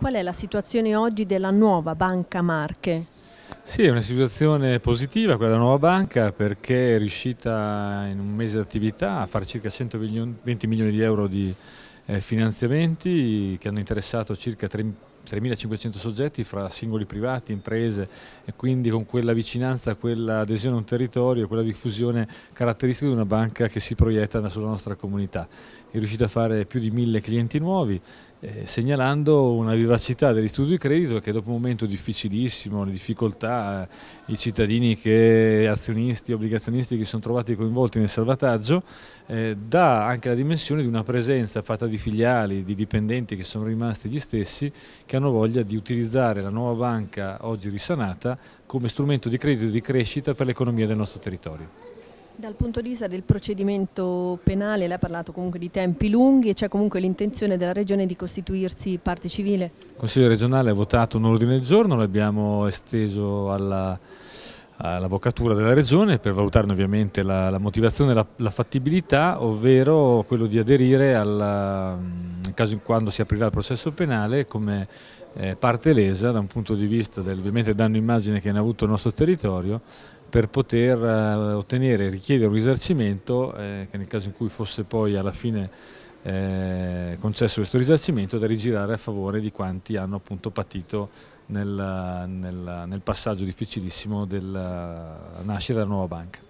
Qual è la situazione oggi della nuova Banca Marche? Sì, è una situazione positiva quella della nuova banca perché è riuscita in un mese di attività a fare circa 120 milioni di euro di eh, finanziamenti che hanno interessato circa 3.500 soggetti fra singoli privati, imprese e quindi con quella vicinanza, quella adesione a un territorio, quella diffusione caratteristica di una banca che si proietta sulla nostra comunità. È riuscita a fare più di mille clienti nuovi eh, segnalando una vivacità dell'istituto di credito che dopo un momento difficilissimo, le difficoltà, eh, i cittadini che, azionisti, obbligazionisti che si sono trovati coinvolti nel salvataggio, eh, dà anche la dimensione di una presenza fatta di filiali, di dipendenti che sono rimasti gli stessi, che hanno voglia di utilizzare la nuova banca oggi risanata come strumento di credito e di crescita per l'economia del nostro territorio. Dal punto di vista del procedimento penale, lei ha parlato comunque di tempi lunghi e c'è comunque l'intenzione della Regione di costituirsi parte civile? Il Consiglio regionale ha votato un ordine del giorno, l'abbiamo esteso all'avvocatura alla della Regione per valutarne ovviamente la, la motivazione e la, la, fattibilità, ovvero quello di aderire alla, mm, nel caso in quando si aprirà il processo penale come eh, parte lesa da un punto di vista del danno immagine che ne ha avuto il nostro territorio per poter eh, ottenere, e richiedere un risarcimento eh, che nel caso in cui fosse poi alla fine eh, concesso questo risarcimento da rigirare a favore di quanti hanno appunto patito nel, nel, nel passaggio difficilissimo della nascita della nuova banca.